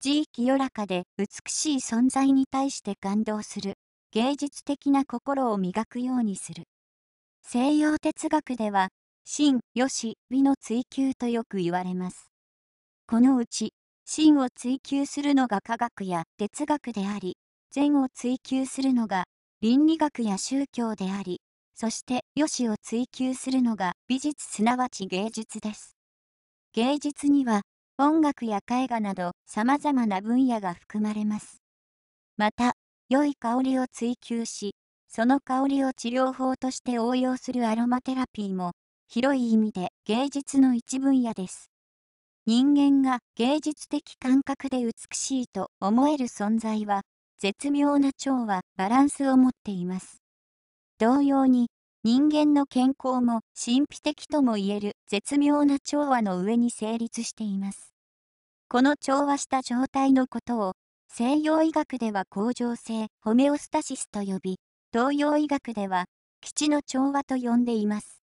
地意清らかで美しい存在に対して感動する。芸術的な心を磨くようにする。西洋哲学では、真、よし、美の追求とよく言われます。このうち、真を追求するのが科学や哲学であり、善を追求するのが倫理学や宗教であり、そしてよしを追求するのが美術すなわち芸術です。芸術には音楽や絵画など様々な分野が含まれます。また、良い香りを追求し、その香りを治療法として応用するアロマテラピーも、広い意味で芸術の一分野です。人間が芸術的感覚で美しいと思える存在は、絶妙な腸はバランスを持っています。同様に、人間の健康も神秘的ともいえる絶妙な調和の上に成立しています。この調和した状態のことを西洋医学では恒常性ホメオスタシスと呼び、東洋医学では基地の調和と呼んでいます。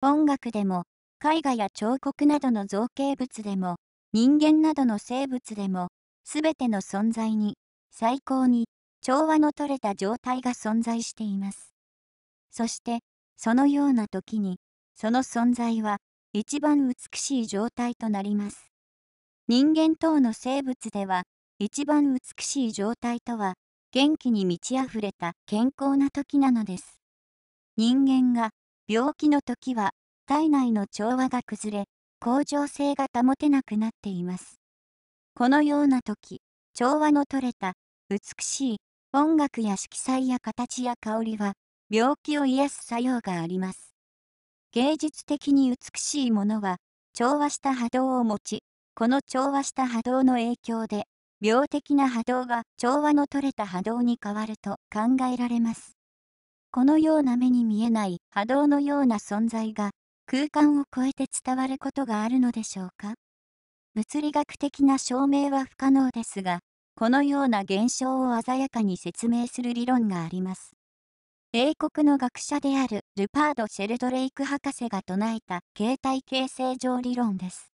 音楽でも絵画や彫刻などの造形物でも人間などの生物でも全ての存在に最高に調和の取れた状態が存在しています。そしてそのような時にその存在は一番美しい状態となります。人間等の生物では一番美しい状態とは元気に満ち溢れた健康な時なのです。人間が病気の時は体内の調和が崩れ恒常性が保てなくなっています。このような時調和の取れた美しい音楽や色彩や形や香りは病気を癒す作用があります。芸術的に美しいものは、調和した波動を持ち、この調和した波動の影響で、病的な波動が調和の取れた波動に変わると考えられます。このような目に見えない波動のような存在が、空間を超えて伝わることがあるのでしょうか物理学的な証明は不可能ですが、このような現象を鮮やかに説明する理論があります。英国の学者であるルパード・シェルドレイク博士が唱えた形態形成上理論です。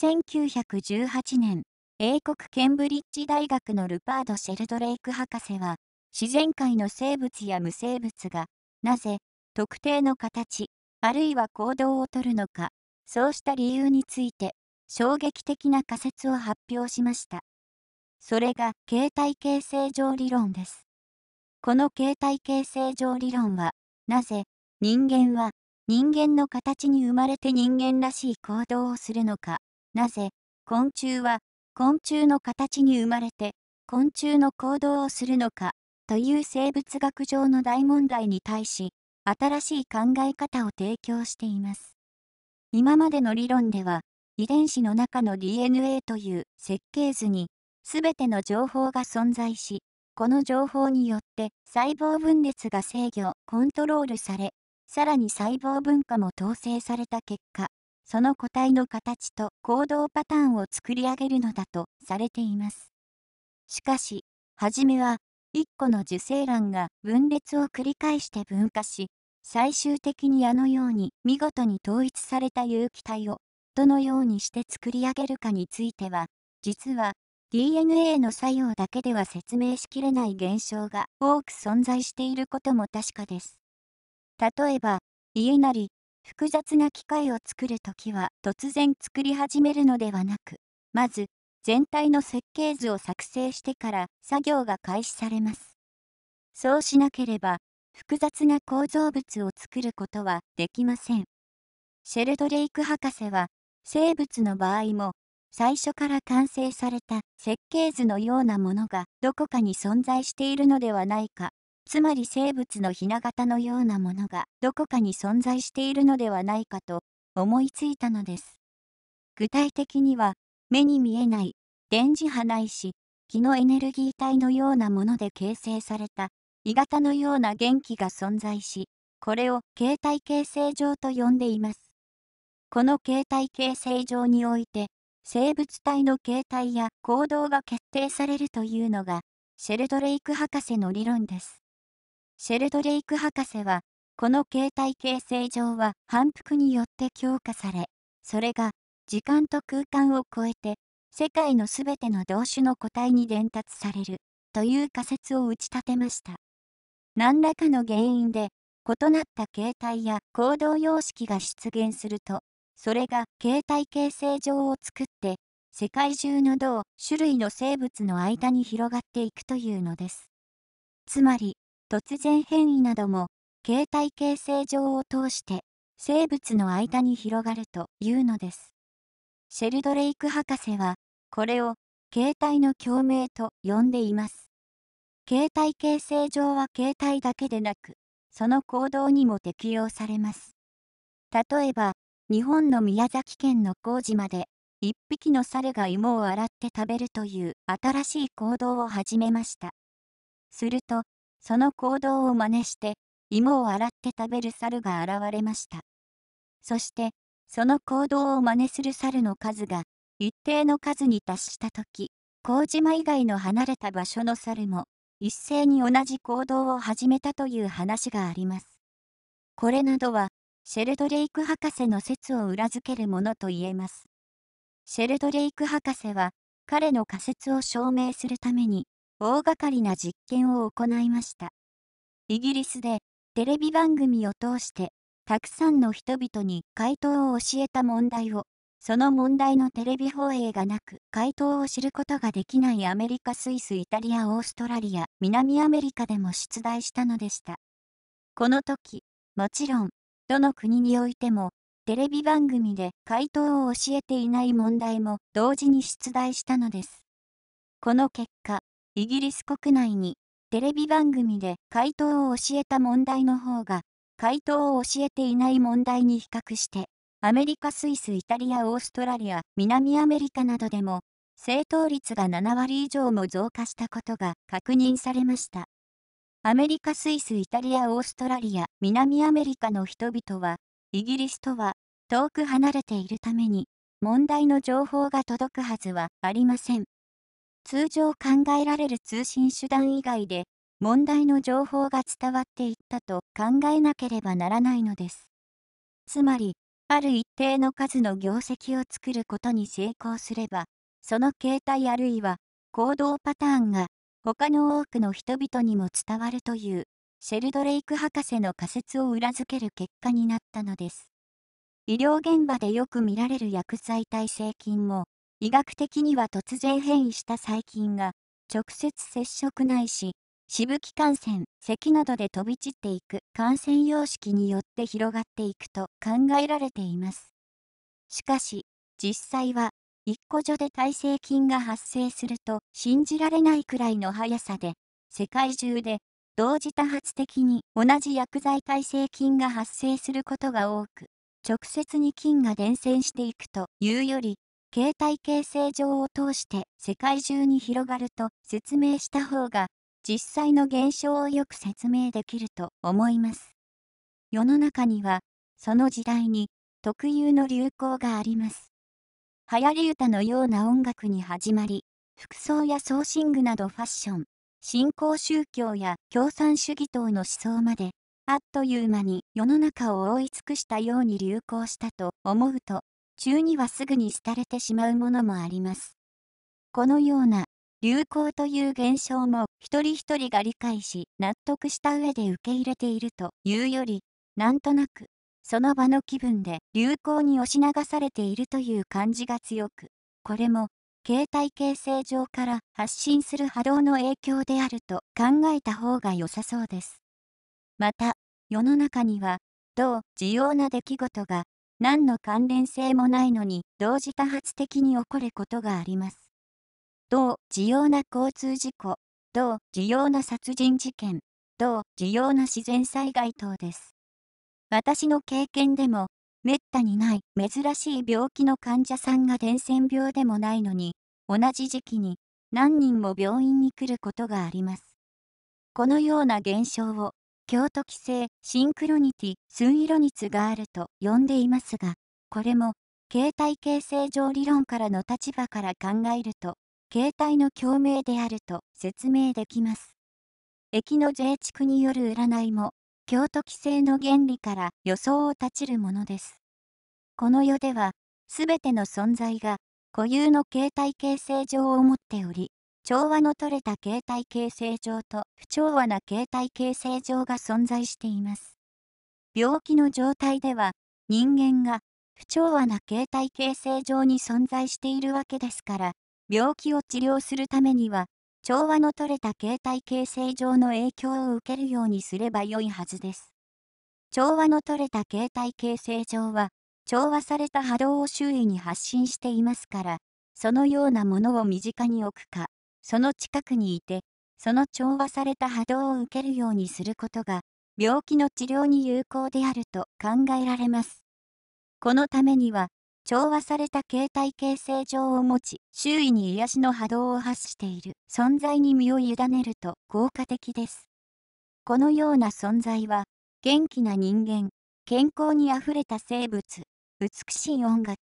1918年、英国ケンブリッジ大学のルパード・シェルドレイク博士は、自然界の生物や無生物が、なぜ、特定の形、あるいは行動をとるのか、そうした理由について、衝撃的な仮説を発表しました。それが、形態形成上理論です。この形態形成上理論は、なぜ、人間は、人間の形に生まれて人間らしい行動をするのか、なぜ、昆虫は、昆虫の形に生まれて、昆虫の行動をするのか、という生物学上の大問題に対し、新しい考え方を提供しています。今までの理論では、遺伝子の中の DNA という設計図に、すべての情報が存在し、この情報によって細胞分裂が制御、コントロールされ、さらに細胞分化も統制された結果、その個体の形と行動パターンを作り上げるのだとされています。しかし、初めは1個の受精卵が分裂を繰り返して分化し、最終的にあのように見事に統一された有機体をどのようにして作り上げるかについては、実は DNA の作用だけでは説明しきれない現象が多く存在していることも確かです。例えば、家なり、複雑な機械を作るときは突然作り始めるのではなく、まず、全体の設計図を作成してから作業が開始されます。そうしなければ、複雑な構造物を作ることはできません。シェルドレイク博士は、生物の場合も最初から完成された設計図のようなものがどこかに存在しているのではないか。つまり生物のひな形のようなものがどこかに存在しているのではないかと思いついたのです。具体的には目に見えない電磁波ないし気のエネルギー体のようなもので形成された鋳型のような元気が存在しこれを形態形成上と呼んでいます。この形態形成上において生物体の形態や行動が決定されるというのが、シェルドレイク博士の理論です。シェルドレイク博士は、この形態形成上は反復によって強化され、それが時間と空間を超えて、世界のすべての同種の個体に伝達される、という仮説を打ち立てました。何らかの原因で、異なった形態や行動様式が出現すると、それが形態形成上を作って、世界中の同種類の生物の間に広がっていくというのです。つまり、突然変異なども、形態形成上を通して、生物の間に広がるというのです。シェルドレイク博士は、これを、形態の共鳴と呼んでいます。形態形成上は形態だけでなく、その行動にも適用されます。例えば、日本の宮崎県の工事まで1匹の猿が芋を洗って食べるという新しい行動を始めました。すると、その行動を真似して、芋を洗って食べる猿が現れました。そして、その行動を真似する猿の数が、一定の数に達した時麹島以外の離れた場所の猿も、一斉に同じ行動を始めたという話があります。これなどは、シェルドレイク博士の説を裏付けるものと言えます。シェルドレイク博士は、彼の仮説を証明するために、大掛かりな実験を行いました。イギリスで、テレビ番組を通して、たくさんの人々に回答を教えた問題を、その問題のテレビ放映がなく、回答を知ることができないアメリカ、スイス、イタリア、オーストラリア、南アメリカでも出題したのでした。この時、もちろん、どの国においても、テレビ番組で回答を教えていない問題も同時に出題したのです。この結果、イギリス国内にテレビ番組で回答を教えた問題の方が、回答を教えていない問題に比較して、アメリカ、スイス、イタリア、オーストラリア、南アメリカなどでも、正答率が7割以上も増加したことが確認されました。アメリカ、スイス、イタリア、オーストラリア、南アメリカの人々は、イギリスとは遠く離れているために、問題の情報が届くはずはありません。通常考えられる通信手段以外で、問題の情報が伝わっていったと考えなければならないのです。つまり、ある一定の数の業績を作ることに成功すれば、その形態あるいは行動パターンが他の多くの人々にも伝わるというシェルドレイク博士の仮説を裏付ける結果になったのです。医療現場でよく見られる薬剤耐性菌も医学的には突然変異した細菌が直接接触ないししぶき感染咳などで飛び散っていく感染様式によって広がっていくと考えられていますしかし実際は一個所で耐性菌が発生すると信じられないくらいの速さで、世界中で同時多発的に同じ薬剤耐性菌が発生することが多く、直接に菌が伝染していくというより、携帯形成上を通して世界中に広がると説明した方が、実際の現象をよく説明できると思います。世の中には、その時代に特有の流行があります。流行り歌のような音楽に始まり、服装やソーシングなどファッション、新興宗教や共産主義等の思想まで、あっという間に世の中を覆い尽くしたように流行したと思うと、中にはすぐに廃れてしまうものもあります。このような流行という現象も一人一人が理解し納得した上で受け入れているというより、なんとなくその場の気分で流行に押し流されているという感じが強く、これも携帯形成上から発信する波動の影響であると考えた方が良さそうです。また、世の中には、どう、需要な出来事が何の関連性もないのに同時多発的に起こることがあります。どう、需要な交通事故、同需要な殺人事件、同需要な自然災害等です。私の経験でも、めったにない珍しい病気の患者さんが伝染病でもないのに、同じ時期に何人も病院に来ることがあります。このような現象を、京都規制シンクロニティ・スンイロニツがあると呼んでいますが、これも、携帯形成上理論からの立場から考えると、携帯の共鳴であると説明できます。駅の税地区による占いも、京都規制の原理から予想を立ちるものです。この世では、すべての存在が固有の形態形成上を持っており、調和の取れた形態形成上と不調和な形態形成上が存在しています。病気の状態では、人間が不調和な形態形成上に存在しているわけですから、病気を治療するためには、調和の取れた形態形成上の影響を受けるようにすれば良いはずです。調和の取れた形態形成上は、調和された波動を周囲に発信していますから、そのようなものを身近に置くか、その近くにいて、その調和された波動を受けるようにすることが、病気の治療に有効であると考えられます。このためには、調和された形態形成上を持ち、周囲に癒しの波動を発している存在に身を委ねると効果的です。このような存在は、元気な人間、健康にあふれた生物、美しい音楽、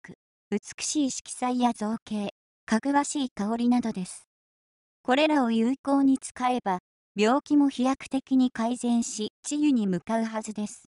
美しい色彩や造形、かぐわしい香りなどです。これらを有効に使えば、病気も飛躍的に改善し、治癒に向かうはずです。